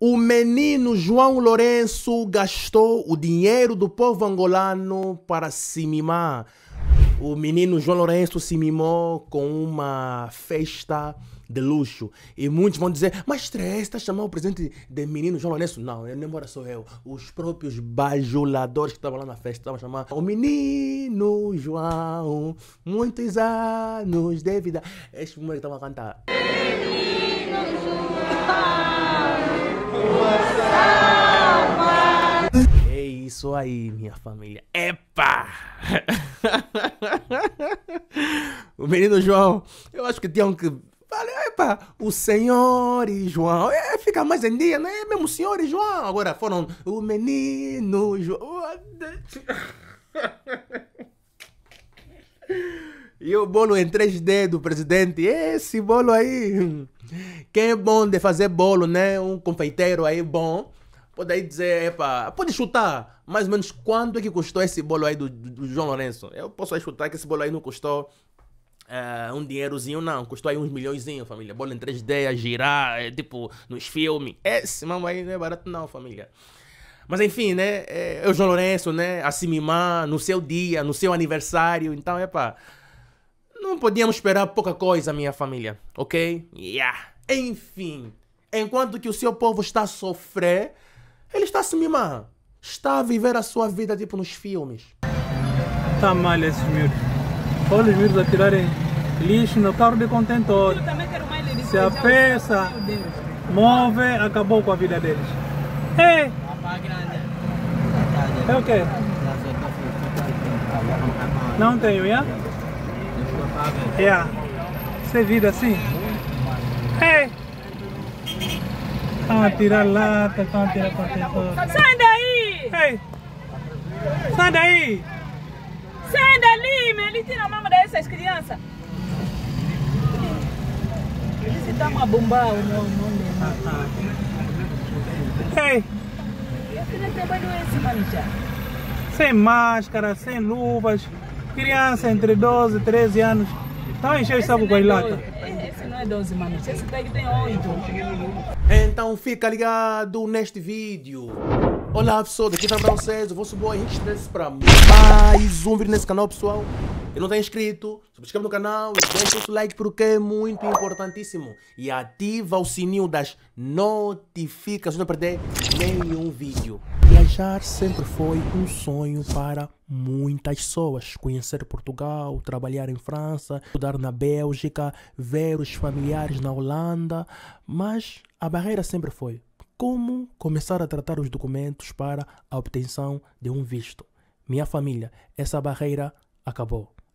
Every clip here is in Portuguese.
O menino João Lourenço gastou o dinheiro do povo angolano para se mimar. O menino João Lourenço se mimou com uma festa de luxo. E muitos vão dizer, mas Três, está chamando o presidente de menino João Lourenço? Não, nem embora sou eu. Os próprios bajuladores que estavam lá na festa estavam chamando o menino João, muitos anos de vida. Esse número que estavam a cantar. Menino João tua É isso aí, minha família. Epa! o menino João, eu acho que um que Epa, o senhor e João. É, fica mais em dia, né? Mesmo o senhor e João. Agora foram o menino João. E o bolo em 3D do presidente. Esse bolo aí. Hum, quem é bom de fazer bolo, né? Um confeiteiro aí bom. Pode aí dizer, epa, pode chutar mais ou menos quanto é que custou esse bolo aí do, do João Lourenço. Eu posso aí chutar que esse bolo aí não custou Uh, um dinheirozinho, não. Custou aí uns milhõeszinho, família. Bolo em 3D, a girar, é, tipo, nos filmes. Esse mamão aí não é barato, não, família. Mas enfim, né? É, eh, o João Lourenço, né? A se mimar no seu dia, no seu aniversário. Então, é não podíamos esperar pouca coisa, minha família, ok? Yeah. Enfim, enquanto que o seu povo está a sofrer, ele está a se mimar. Está a viver a sua vida tipo nos filmes. Tá mal esses miúdos. Olha os miúdos a tirarem lixo no carro de contentor. Se a peça move, acabou com a vida deles. Ei! É o que? quê? Não tenho, yeah? Yeah. É. Você vira assim? Ei! Estão a tirar lata, estão a tirar protetor. Sai daí! Ei! Sai daí! Sai dali, meu! Ele tira a mama dessas crianças. Eles estão uma bomba, o meu nome é. Hey! Minha filha trabalhou esse manichá. Sem máscara, sem luvas. Criança entre 12 e 13 anos. Tá Estão a encher sabe com as latas. Esse não é 12, é mano. Esse daqui tem 8. Então fica ligado neste vídeo. Olá pessoal, daqui para vocês, o vosso boy Henrique para mais um vídeo nesse canal pessoal e não está inscrito, subscreve no canal e deixa o seu like porque é muito importantíssimo. E ativa o sininho das notificações para não perder nenhum vídeo. Viajar sempre foi um sonho para muitas pessoas. Conhecer Portugal, trabalhar em França, estudar na Bélgica, ver os familiares na Holanda. Mas a barreira sempre foi como começar a tratar os documentos para a obtenção de um visto. Minha família, essa barreira acabou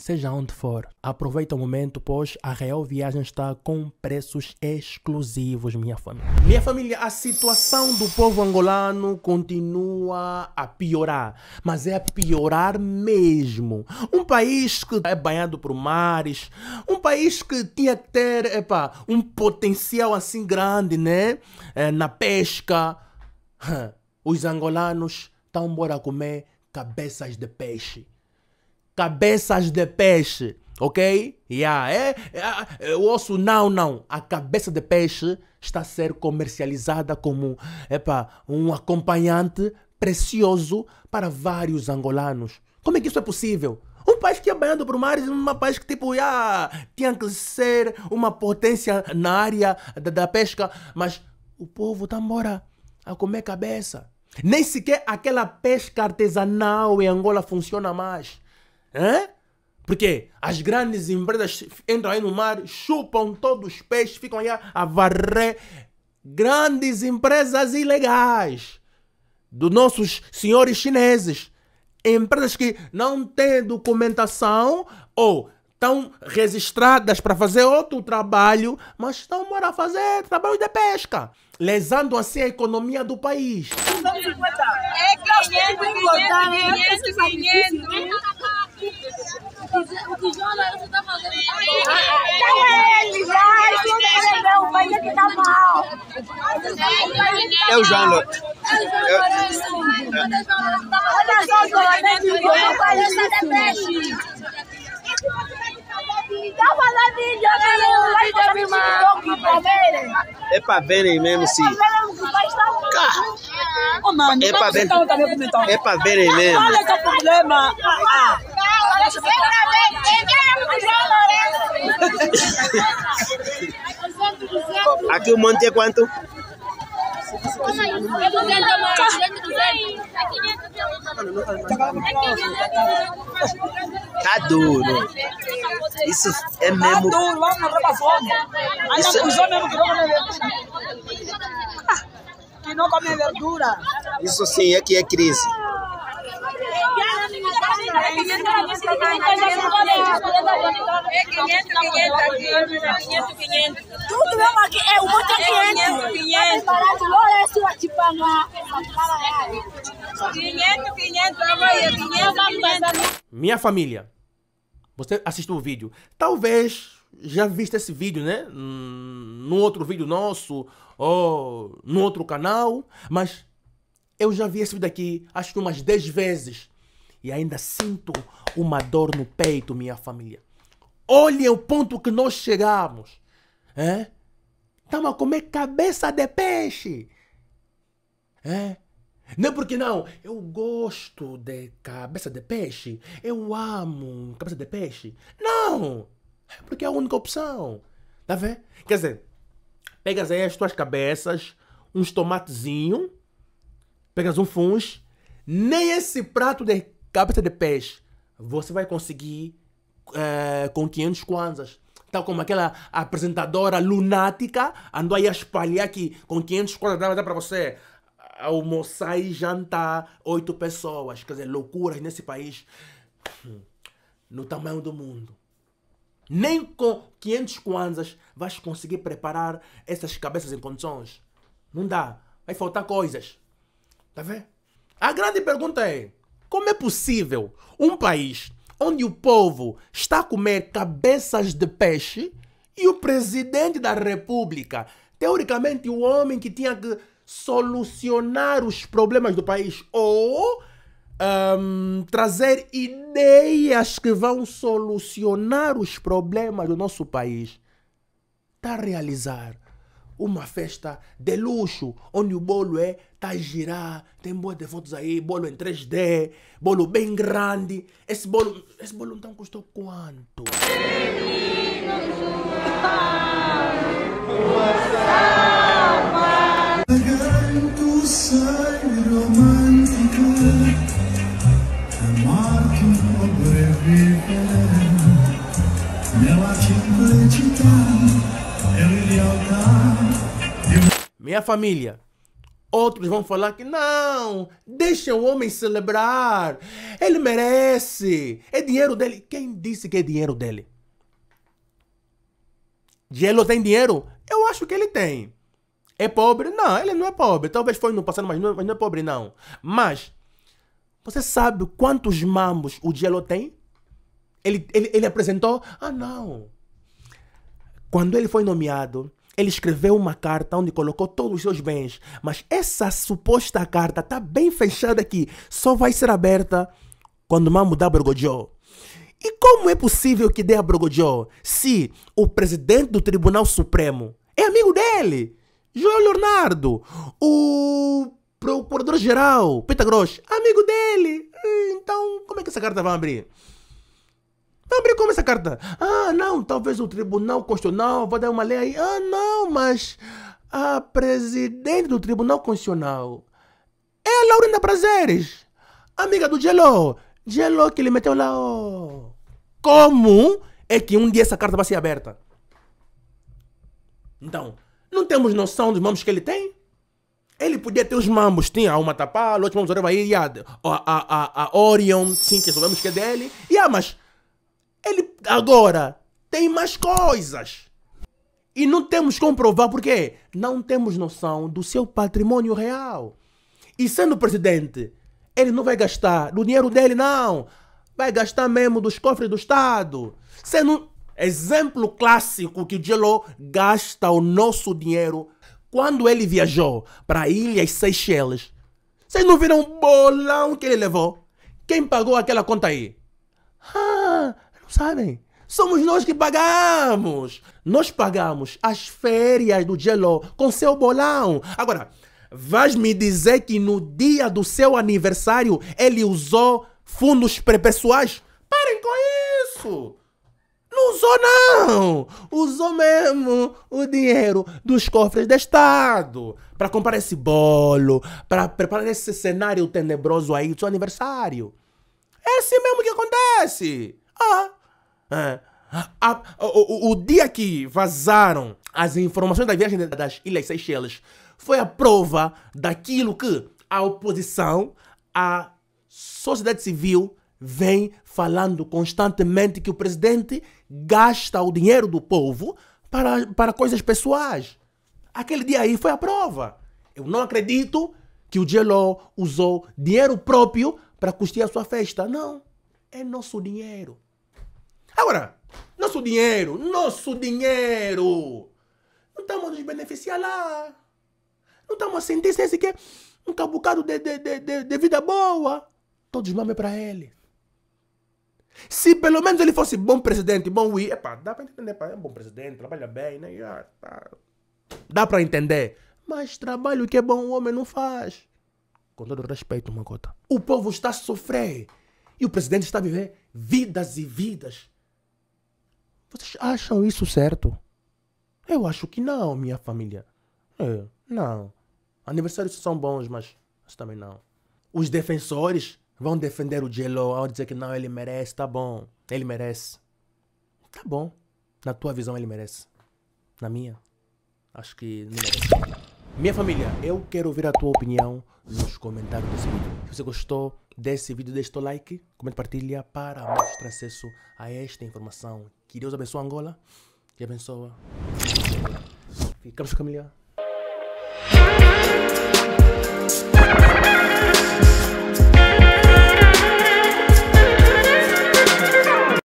seja onde for. Aproveita o momento, pois a Real Viagem está com preços exclusivos, minha família. Minha família, a situação do povo angolano continua a piorar, mas é a piorar mesmo. Um país que é banhado por mares, um país que tinha que ter epa, um potencial assim grande, né? É, na pesca. Os angolanos estão a comer cabeças de peixe cabeças de peixe, ok? Yeah, é, é, é, o osso, não, não. A cabeça de peixe está a ser comercializada como epa, um acompanhante precioso para vários angolanos. Como é que isso é possível? Um país que é banhado por mares, um país que tipo, ah, tinha que ser uma potência na área da, da pesca, mas o povo está embora a comer cabeça. Nem sequer aquela pesca artesanal em Angola funciona mais. Hã? Porque as grandes empresas entram aí no mar, chupam todos os peixes, ficam aí a varrer. Grandes empresas ilegais dos nossos senhores chineses. Empresas que não têm documentação ou estão registradas para fazer outro trabalho, mas estão a fazer trabalho de pesca, lesando assim a economia do país. É 500, 500, 500, 500 o que jornalista está fazendo tá bom. É ele, já, isso não entendeu. O João, é que tá mal. É o jornalista. Olha só, o país está depressivo. É pra verem mesmo se. É pra verem. Então, tá é pra verem mesmo. Olha que problema. Ah, Aqui o monte é quanto? Tá duro. Isso é mesmo. Tá duro lá na fome. Aí na cruzão mesmo que não come verdura. Que não come verdura. Isso sim, aqui é crise. 500. 500. 500, 500, Minha família, você assistiu o vídeo. Talvez já viste esse vídeo, né? Hum, no outro vídeo nosso ou no outro canal, mas eu já vi esse vídeo aqui acho que umas 10 vezes e ainda sinto uma dor no peito, minha família. Olhem o ponto que nós chegamos. É? Estamos tá, a comer cabeça de peixe. É? Não é porque não, eu gosto de cabeça de peixe, eu amo cabeça de peixe. Não! É porque é a única opção. Tá vendo? Quer dizer, pegas aí as tuas cabeças, uns tomatezinho, pegas um funge, nem esse prato de capta de pés, você vai conseguir uh, com 500 kwanzas. Tal como aquela apresentadora lunática andou aí a espalhar que com 500 kwanzas dá para você almoçar e jantar oito pessoas. Quer dizer, loucuras nesse país hum, no tamanho do mundo. Nem com 500 kwanzas vais conseguir preparar essas cabeças em condições. Não dá. Vai faltar coisas. Tá vendo? A grande pergunta é: como é possível um país onde o povo está a comer cabeças de peixe e o presidente da república, teoricamente o homem que tinha que solucionar os problemas do país ou um, trazer ideias que vão solucionar os problemas do nosso país, está a realizar uma festa de luxo, onde o bolo é tá a girar, tem boas de fotos aí, bolo em 3D, bolo bem grande. Esse bolo, esse bolo então custou quanto? Menino a família. Outros vão falar que não, deixa o homem celebrar, ele merece, é dinheiro dele. Quem disse que é dinheiro dele? Gelo tem dinheiro? Eu acho que ele tem. É pobre? Não, ele não é pobre. Talvez foi no passado, mas não, é, mas não é pobre, não. Mas, você sabe quantos mambos o Gelo tem? Ele, ele, ele apresentou? Ah, não. Quando ele foi nomeado, ele escreveu uma carta onde colocou todos os seus bens, mas essa suposta carta está bem fechada aqui, só vai ser aberta quando Mamudá Borgojo. E como é possível que dê a Borgojo se o presidente do Tribunal Supremo é amigo dele? João Leonardo, o procurador-geral, Peter Grosch, amigo dele. Então, como é que essa carta vai abrir? Então, abrir como essa carta? Ah, não, talvez o Tribunal Constitucional vá dar uma lei aí. Ah, não, mas a presidente do Tribunal Constitucional é a Laurinda Prazeres, amiga do Gelo. Gelo que ele meteu lá. Como é que um dia essa carta vai ser aberta? Então, não temos noção dos mamos que ele tem? Ele podia ter os mambos. Tinha uma Tapala, outros mambos Oreva aí, a, a, a, a Orion, sim, que soubemos que é dele. E ah, mas ele agora tem mais coisas. E não temos como provar porque não temos noção do seu patrimônio real. E sendo presidente, ele não vai gastar do dinheiro dele, não. Vai gastar mesmo dos cofres do Estado. Sendo exemplo clássico que o Gelo gasta o nosso dinheiro quando ele viajou para Ilhas Seychelles. Vocês não viram o bolão que ele levou? Quem pagou aquela conta aí? sabem. Somos nós que pagamos. Nós pagamos as férias do Jello com seu bolão. Agora, vais me dizer que no dia do seu aniversário ele usou fundos pré-pessoais? Parem com isso! Não usou, não! Usou mesmo o dinheiro dos cofres do Estado para comprar esse bolo, para preparar esse cenário tenebroso aí do seu aniversário. É assim mesmo que acontece! Ah! Ah, o, o, dia que vazaram as informações da viagem das Ilhas Seychelles foi a prova daquilo que a oposição, a sociedade civil vem falando constantemente que o presidente gasta o dinheiro do povo para, para coisas pessoais. Aquele dia aí foi a prova. Eu não acredito que o Geló usou dinheiro próprio para custear sua festa. Não, é nosso dinheiro. Agora, nosso dinheiro, nosso dinheiro, não estamos a nos beneficiar lá. Não estamos a sentir sem sequer um cabucado de, de, de, de, vida boa. Todos mamem para ele. Se pelo menos ele fosse bom presidente, bom é pá dá para entender, epá, é um bom presidente, trabalha bem, né? Yeah, tá. Dá para entender. Mas trabalho que é bom o homem não faz. Com todo respeito, cota. O povo está a sofrer. E o presidente está a viver vidas e vidas. Vocês acham isso certo? Eu acho que não, minha família. É, não. Aniversários são bons, mas, mas também não. Os defensores vão defender o Jello ao dizer que não, ele merece, tá bom. Ele merece. Tá bom. Na tua visão, ele merece. Na minha, acho que não merece. Minha família, eu quero ouvir a tua opinião nos comentários desse vídeo. Se você gostou, desse vídeo, deixe o like, comente, partilha para mais acesso a esta informação. Que Deus abençoe Angola e abençoa. Ficamos família.